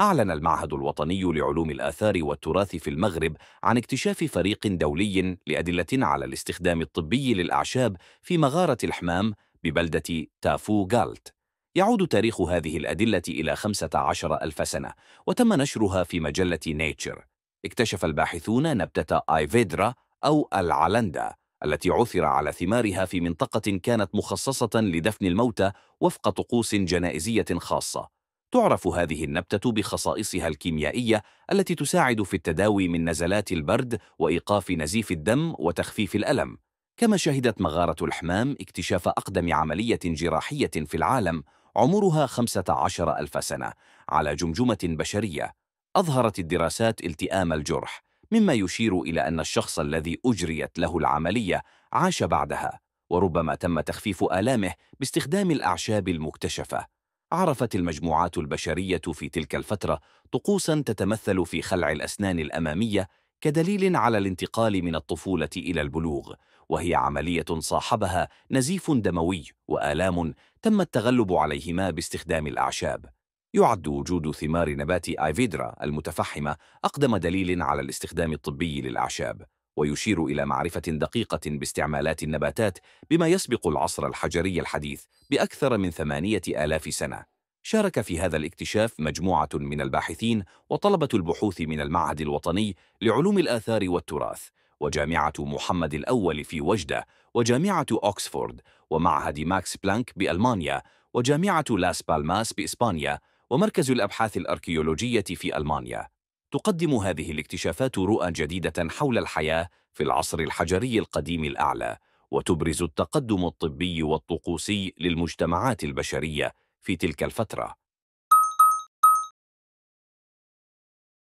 أعلن المعهد الوطني لعلوم الآثار والتراث في المغرب عن اكتشاف فريق دولي لأدلة على الاستخدام الطبي للأعشاب في مغارة الحمام ببلدة تافو غالت يعود تاريخ هذه الأدلة إلى 15 ألف سنة وتم نشرها في مجلة نيتشر اكتشف الباحثون نبتة آيفيدرا أو العلندا التي عثر على ثمارها في منطقة كانت مخصصة لدفن الموتى وفق طقوس جنائزية خاصة تعرف هذه النبتة بخصائصها الكيميائية التي تساعد في التداوي من نزلات البرد وإيقاف نزيف الدم وتخفيف الألم كما شهدت مغارة الحمام اكتشاف أقدم عملية جراحية في العالم عمرها 15 ألف سنة على جمجمة بشرية أظهرت الدراسات التئام الجرح مما يشير إلى أن الشخص الذي أجريت له العملية عاش بعدها وربما تم تخفيف آلامه باستخدام الأعشاب المكتشفة عرفت المجموعات البشرية في تلك الفترة طقوسا تتمثل في خلع الأسنان الأمامية كدليل على الانتقال من الطفولة إلى البلوغ وهي عملية صاحبها نزيف دموي وآلام تم التغلب عليهما باستخدام الأعشاب يعد وجود ثمار نبات آيفيدرا المتفحمة أقدم دليل على الاستخدام الطبي للأعشاب ويشير إلى معرفة دقيقة باستعمالات النباتات بما يسبق العصر الحجري الحديث بأكثر من ثمانية آلاف سنة شارك في هذا الاكتشاف مجموعة من الباحثين وطلبة البحوث من المعهد الوطني لعلوم الآثار والتراث وجامعة محمد الأول في وجدة وجامعة أوكسفورد ومعهد ماكس بلانك بألمانيا وجامعة لاس بالماس بإسبانيا ومركز الأبحاث الأركيولوجية في ألمانيا تقدم هذه الاكتشافات رؤى جديدة حول الحياة في العصر الحجري القديم الأعلى وتبرز التقدم الطبي والطقوسي للمجتمعات البشرية في تلك الفترة